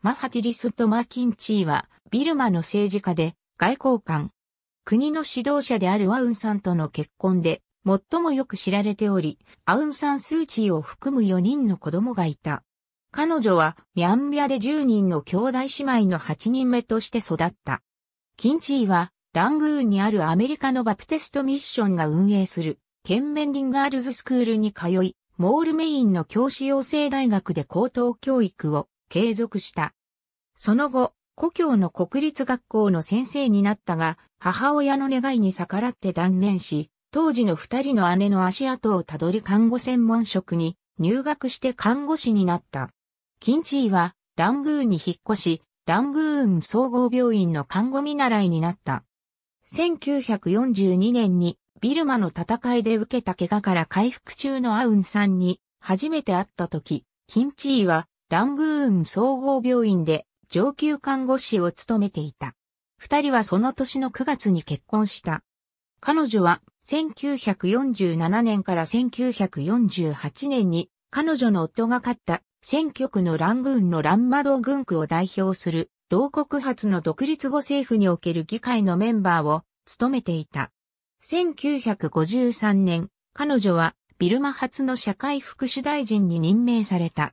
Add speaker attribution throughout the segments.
Speaker 1: マハティリスとマーキンチーは、ビルマの政治家で、外交官。国の指導者であるアウンさんとの結婚で、最もよく知られており、アウンさんスーチーを含む4人の子供がいた。彼女はミャンミャで10人の兄弟姉妹の8人目として育った。キンチーはラングーンにあるアメリカのバプテストミッションが運営するケンメンディンガールズスクールに通い、モールメインの教師養成大学で高等教育を継続した。その後、故郷の国立学校の先生になったが、母親の願いに逆らって断念し、当時の二人の姉の足跡をたどり看護専門職に入学して看護師になった。金地位はラングーンに引っ越し、ラングーン総合病院の看護見習いになった。1942年にビルマの戦いで受けた怪我から回復中のアウンさんに初めて会った時、金地位はラングーン総合病院で上級看護師を務めていた。二人はその年の9月に結婚した。彼女は1947年から1948年に彼女の夫が勝った選挙区のラングーンのランマド軍区を代表する同国発の独立後政府における議会のメンバーを務めていた。1953年、彼女はビルマ発の社会福祉大臣に任命された。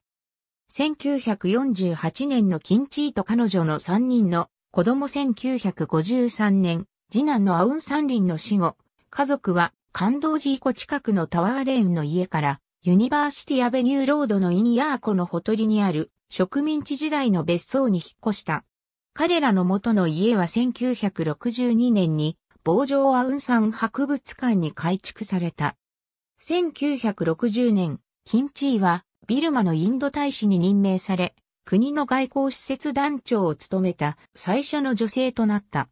Speaker 1: 1948年のキンチーと彼女の3人の子供1953年、次男のアウンサンリンの死後、家族は感動寺湖近くのタワーレーンの家から、ユニバーシティアベニューロードのイニヤー湖のほとりにある植民地時代の別荘に引っ越した。彼らの元の家は1962年に、傍城アウンサン博物館に改築された。1960年、キンチーはビルマのインド大使に任命され、国の外交施設団長を務めた最初の女性となった。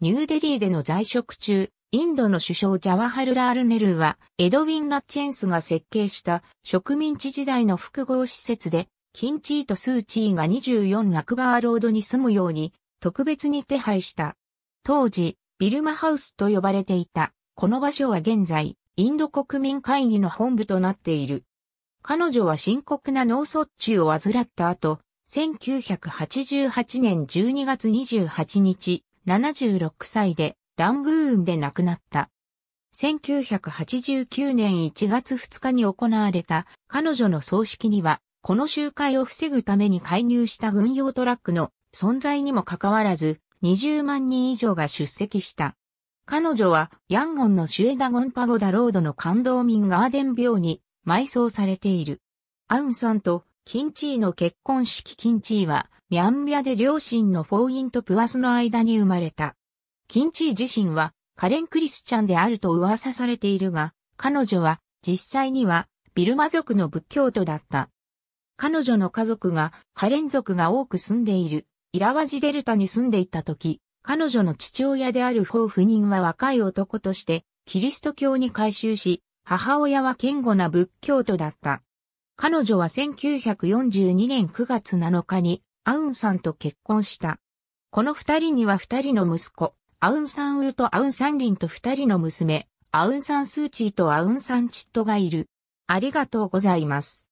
Speaker 1: ニューデリーでの在職中、インドの首相ジャワハルラール・ネルーは、エドウィン・ラッチェンスが設計した植民地時代の複合施設で、キンチーとスーチーが24アクバーロードに住むように、特別に手配した。当時、ビルマハウスと呼ばれていた。この場所は現在、インド国民会議の本部となっている。彼女は深刻な脳卒中を患った後、1988年12月28日、76歳でラングーンで亡くなった。1989年1月2日に行われた彼女の葬式には、この集会を防ぐために介入した軍用トラックの存在にもかかわらず、20万人以上が出席した。彼女はヤンゴンのシュエダゴンパゴダロードの感動民ガーデン病に埋葬されている。アウンさんとキンチーの結婚式キンチーは、ミャンミャで両親のフォーインとプワスの間に生まれた。キンチー自身は、カレン・クリスチャンであると噂されているが、彼女は、実際には、ビルマ族の仏教徒だった。彼女の家族が、カレン族が多く住んでいる、イラワジデルタに住んでいた時、彼女の父親であるフォー夫人は若い男として、キリスト教に改宗し、母親は堅固な仏教徒だった。彼女は1942年9月7日にアウンさんと結婚した。この二人には二人の息子、アウンサンウーとアウンサンリンと二人の娘、アウンサンスーチーとアウンサンチットがいる。ありがとうございます。